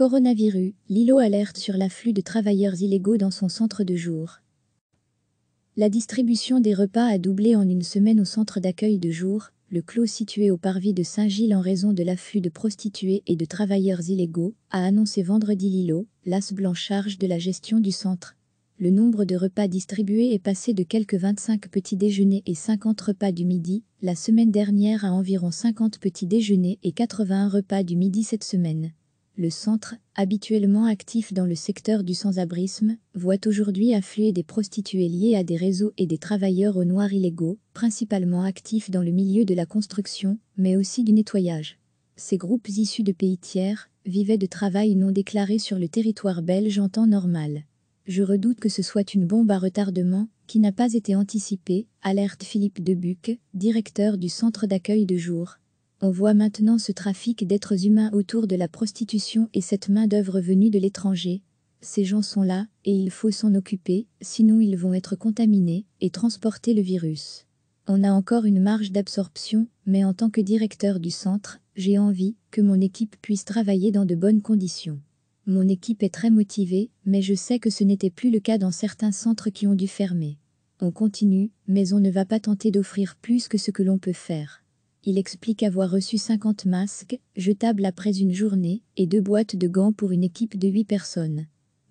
Coronavirus, Lilo alerte sur l'afflux de travailleurs illégaux dans son centre de jour. La distribution des repas a doublé en une semaine au centre d'accueil de jour, le clos situé au parvis de Saint-Gilles en raison de l'afflux de prostituées et de travailleurs illégaux, a annoncé vendredi Lilo, l'as blanc charge de la gestion du centre. Le nombre de repas distribués est passé de quelques 25 petits déjeuners et 50 repas du midi la semaine dernière à environ 50 petits déjeuners et 81 repas du midi cette semaine le centre, habituellement actif dans le secteur du sans-abrisme, voit aujourd'hui affluer des prostituées liées à des réseaux et des travailleurs au noir illégaux, principalement actifs dans le milieu de la construction, mais aussi du nettoyage. Ces groupes issus de pays tiers vivaient de travail non déclaré sur le territoire belge en temps normal. Je redoute que ce soit une bombe à retardement qui n'a pas été anticipée, alerte Philippe Debuc, directeur du centre d'accueil de jour, on voit maintenant ce trafic d'êtres humains autour de la prostitution et cette main-d'œuvre venue de l'étranger. Ces gens sont là, et il faut s'en occuper, sinon ils vont être contaminés et transporter le virus. On a encore une marge d'absorption, mais en tant que directeur du centre, j'ai envie que mon équipe puisse travailler dans de bonnes conditions. Mon équipe est très motivée, mais je sais que ce n'était plus le cas dans certains centres qui ont dû fermer. On continue, mais on ne va pas tenter d'offrir plus que ce que l'on peut faire. Il explique avoir reçu 50 masques, jetables après une journée, et deux boîtes de gants pour une équipe de 8 personnes.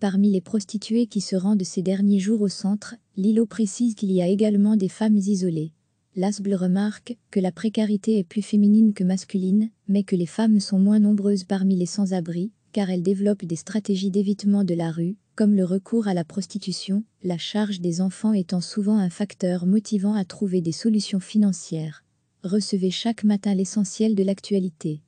Parmi les prostituées qui se rendent ces derniers jours au centre, Lilo précise qu'il y a également des femmes isolées. Lasble remarque que la précarité est plus féminine que masculine, mais que les femmes sont moins nombreuses parmi les sans-abri, car elles développent des stratégies d'évitement de la rue, comme le recours à la prostitution, la charge des enfants étant souvent un facteur motivant à trouver des solutions financières recevez chaque matin l'essentiel de l'actualité.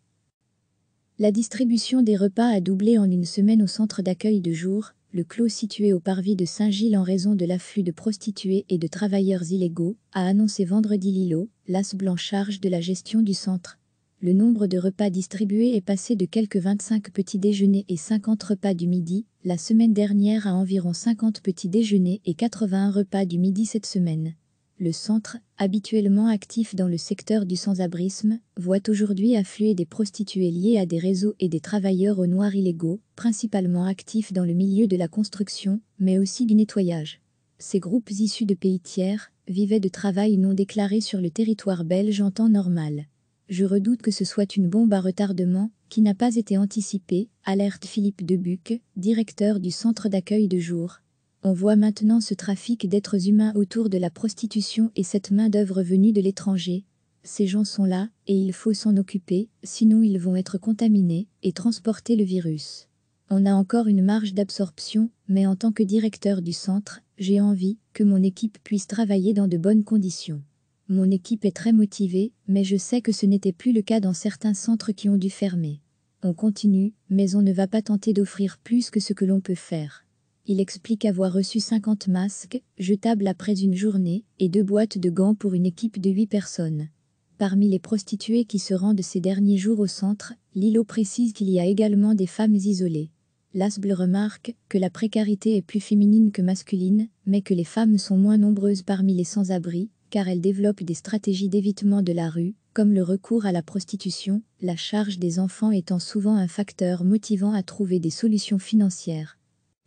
La distribution des repas a doublé en une semaine au centre d'accueil de jour, le clos situé au parvis de Saint-Gilles en raison de l'afflux de prostituées et de travailleurs illégaux, a annoncé vendredi Lilo, l'as en charge de la gestion du centre. Le nombre de repas distribués est passé de quelques 25 petits déjeuners et 50 repas du midi la semaine dernière à environ 50 petits déjeuners et 81 repas du midi cette semaine. Le centre, habituellement actif dans le secteur du sans-abrisme, voit aujourd'hui affluer des prostituées liées à des réseaux et des travailleurs au noir illégaux, principalement actifs dans le milieu de la construction, mais aussi du nettoyage. Ces groupes issus de pays tiers vivaient de travail non déclaré sur le territoire belge en temps normal. Je redoute que ce soit une bombe à retardement qui n'a pas été anticipée, alerte Philippe Debuc, directeur du centre d'accueil de jour, on voit maintenant ce trafic d'êtres humains autour de la prostitution et cette main-d'œuvre venue de l'étranger. Ces gens sont là, et il faut s'en occuper, sinon ils vont être contaminés et transporter le virus. On a encore une marge d'absorption, mais en tant que directeur du centre, j'ai envie que mon équipe puisse travailler dans de bonnes conditions. Mon équipe est très motivée, mais je sais que ce n'était plus le cas dans certains centres qui ont dû fermer. On continue, mais on ne va pas tenter d'offrir plus que ce que l'on peut faire. Il explique avoir reçu 50 masques, jetables après une journée, et deux boîtes de gants pour une équipe de 8 personnes. Parmi les prostituées qui se rendent ces derniers jours au centre, Lilo précise qu'il y a également des femmes isolées. Lasble remarque que la précarité est plus féminine que masculine, mais que les femmes sont moins nombreuses parmi les sans-abri, car elles développent des stratégies d'évitement de la rue, comme le recours à la prostitution, la charge des enfants étant souvent un facteur motivant à trouver des solutions financières